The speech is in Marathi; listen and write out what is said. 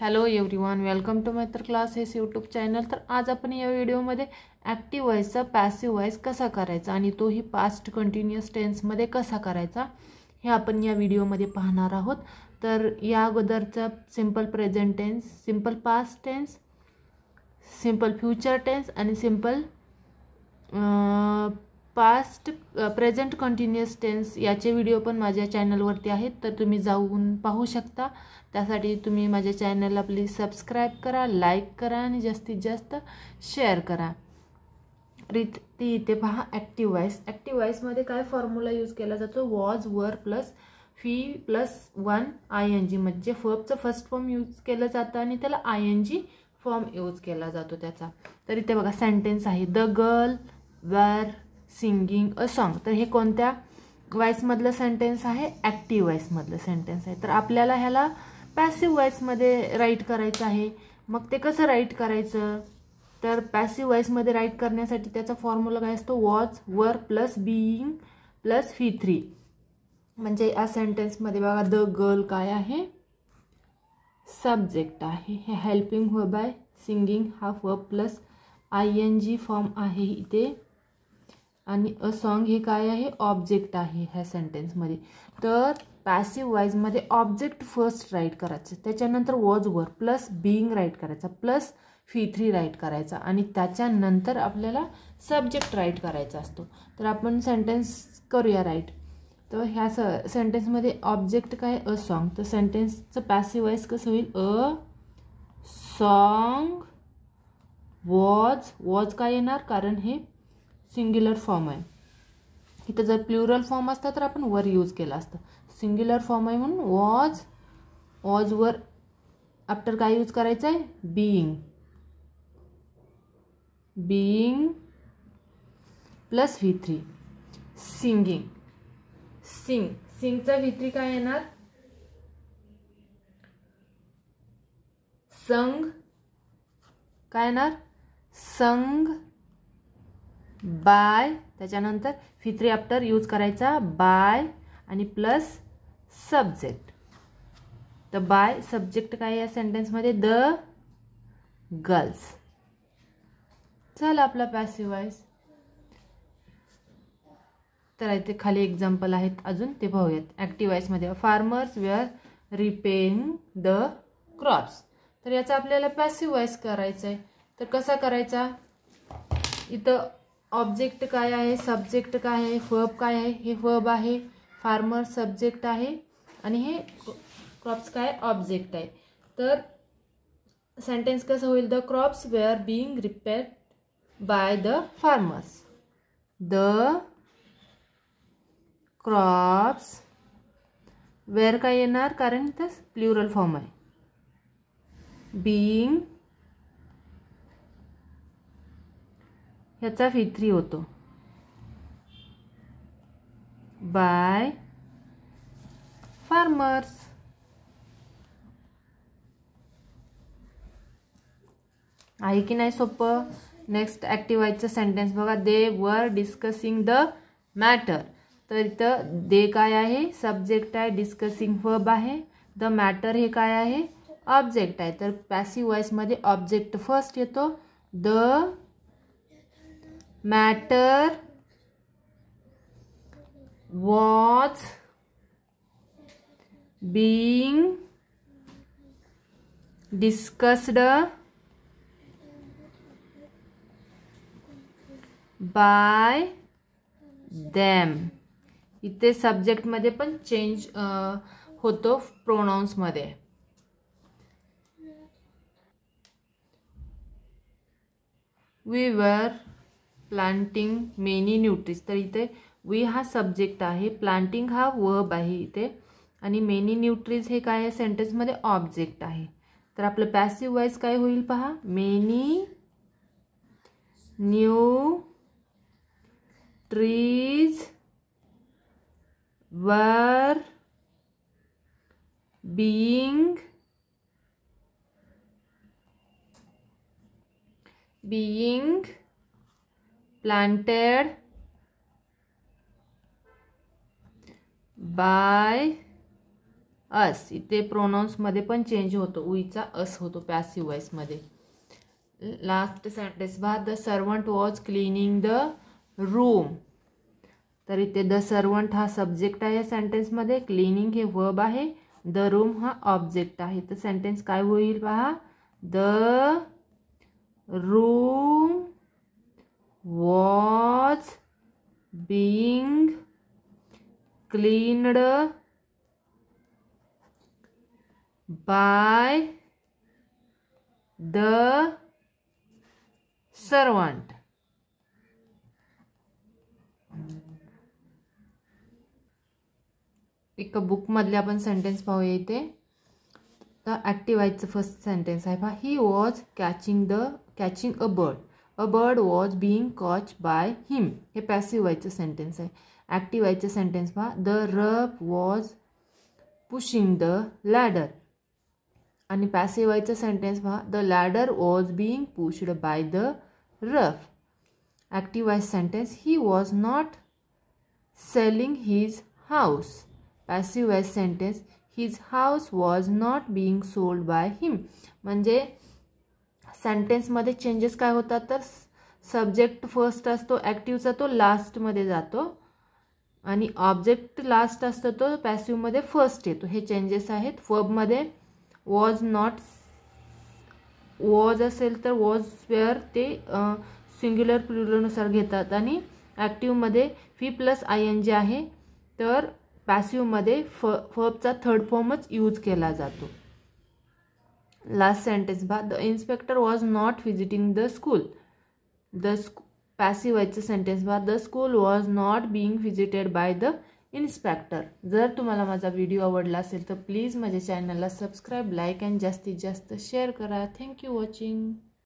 Hello everyone welcome to classes YouTube channel तर आज आपण या व्हिडिओमध्ये ॲक्टिव्ह व्हायचा पॅसिव व्हाईस कसा करायचा आणि तोही पास्ट कंटिन्युअस टेन्समध्ये कसा करायचा हे आपण या व्हिडिओमध्ये पाहणार आहोत तर या अगोदरचा simple present tense simple past tense simple future tense आणि simple past present continuous tense याचे व्हिडिओ पण माझ्या चॅनलवरती आहेत तर तुम्ही जाऊन पाहू शकता त्यासाठी तुम्ही माझ्या चॅनलला प्लीज सबस्क्राईब करा लाईक करा आणि जास्तीत जास्त शेअर करा रित ती इथे पहा ॲक्टिव्ह वाईस ॲक्टिव्ह वाईसमध्ये काय फॉर्म्युला यूज केला जातो was were plus V plus one I N G म्हणजे फर्बचं फर्स्ट फॉर्म यूज केलं जातं आणि त्याला I N G form use केला जातो त्याचा तर इथे बघा सेंटेन्स आहे the girl were singing a song तर हे कोणत्या वॉईसमधलं सेंटेन्स आहे ॲक्टिव्ह वॉईसमधलं सेंटेन्स आहे तर आपल्याला ह्याला पॅसिव्ह वॉइसमध्ये राईट करायचं आहे मग ते कसं राईट करायचं तर पॅसिव्ह वॉईसमध्ये राईट करण्यासाठी त्याचा फॉर्म्युला काय असतो was were plus being plus V three म्हणजे या सेंटेन्समध्ये बघा द गर्ल काय आहे सब्जेक्ट आहे हे हेल्पिंग व बाय सिंगिंग हा V plus I N G form आहे इथे आणि अ सॉन्ग हे काय आहे ऑब्जेक्ट आहे ह्या सेंटेन्समध्ये तर पॅसिव वाईजमध्ये ऑब्जेक्ट फर्स्ट राईट करायचं त्याच्यानंतर was were plus being write करायचा प्लस फी थ्री राईट करायचा आणि त्याच्यानंतर आपल्याला सब्जेक्ट राईट करायचा असतो तर आपण सेंटेन्स करूया राईट तर ह्या स सेंटेन्समध्ये ऑब्जेक्ट काय अ सॉन्ग तर सेंटेन्सचं पॅसिव वाईज कसं होईल अ सॉन्ग वॉज वॉज काय येणार कारण हे सिंग्युलर फॉर्म आहे इथं जर प्ल्युरल फॉर्म असता तर आपण वर यूज केला असतं सिंग्युलर फॉर्म आहे म्हणून वॉज वॉज वर आफ्टर काय यूज करायचं आहे being being plus V three singing sing सिंगचा व्ही थ्री काय येणार संग काय येणार संग बाय त्याच्यानंतर फित्री आफ्टर यूज करायचा बाय आणि प्लस सब्जेक्ट तर बाय सब्जेक्ट काय या सेंटेन्समध्ये द गर्ल्स चल आपला पॅसिवाईज तर इथे खाली एक्झाम्पल आहेत अजून ते पाहूयात ॲक्टिवाईजमध्ये farmers were reaping the crops तर याचा आपल्याला पॅसिवाईज करायचं आहे तर कसा करायचा इथं ऑब्जेक्ट काय आहे सब्जेक्ट काय आहे फब काय आहे हे फब आहे फार्मर सब्जेक्ट आहे आणि हे क्रॉप्स काय ऑब्जेक्ट आहे तर सेंटेन्स कसं होईल the crops were being repair by the farmers the crops were काय येणार कारण इथं प्ल्युरल फॉर्म आहे बीइंग ह्याचा फी थ्री होतो बाय फार्मर्स आहे की नाही सोपं नेक्स्ट ॲक्टिवाईजचं सेंटेन्स बघा दे वर डिस्कसिंग द मॅटर तर इथं दे काय आहे सब्जेक्ट आहे डिस्कसिंग फब आहे द मॅटर हे काय आहे ऑब्जेक्ट आहे तर पॅसिव्ह वॉईसमध्ये ऑब्जेक्ट फर्स्ट येतो the matter was being discussed by them इथे सब्जेक्टमध्ये पण चेंज होतो प्रोनाऊन्समध्ये we were planting many new trees तर इथे वी हा सब्जेक्ट आहे प्लांटिंग हा वर्ब आहे इथे आणि मेनी न्यूट्रीज हे काय आहे सेंटेन्समध्ये ऑब्जेक्ट आहे तर आपलं पॅसिव वाईज काय होईल पहा many new trees were being being planted by us इथे मध्ये पण चेंज होतो उईचा अस होतो पॅसिव मध्ये लास्ट सेंटेन्स बा the servant was cleaning the room तर इथे द सर्वंट हा सब्जेक्ट आहे या सेंटेन्समध्ये क्लिनिंग हे वर्ब आहे द रूम हा ऑब्जेक्ट आहे तर सेंटेन्स काय होईल पहा the room being cleaned by the servant. एका बुकमधले आपण सेंटेन्स पाहूया इथे तर ॲक्टिवाईजचं फर्स्ट सेंटेन्स आहे पहा he was catching the catching a bird a bird was being caught by him हे पॅसिव्ह व्हायचं सेंटेन्स आहे ॲक्टिव्ह व्हायचं सेंटेन्स पहा the rough was pushing the ladder आणि पॅसिव्ह व्हायचं सेंटेन्स पहा the ladder was being pushed by the rough active व्हायचं sentence he was not selling his house passive व्हायचं sentence his house was not being sold by him म्हणजे सेंटेन्समध्ये चेंजेस काय होतात तर सब्जेक्ट फर्स्ट असतो ॲक्टिव्हचा तो लास्टमध्ये जातो आणि ऑब्जेक्ट लास्ट असतो तो पॅसिवमध्ये फर्स्ट येतो हे चेंजेस आहेत फबमध्ये वॉज नॉट वॉज असेल तर वॉज वेअर ते सिंग्युलर प्लुलरनुसार घेतात आणि ॲक्टिव्हमध्ये V plus I N G आहे तर पॅसिवमध्ये फ फबचा थर्ड फॉर्मच यूज केला जातो लास्ट सेंटेन्स बा the inspector was not visiting the school the school पॅसिवायचं सेंटेन्स बा the school was not being visited by the inspector जर तुम्हाला माझा व्हिडिओ आवडला असेल तर प्लीज माझ्या चॅनलला सबस्क्राईब लाईक अँड जास्तीत जास्त शेअर करा थँक्यू वॉचिंग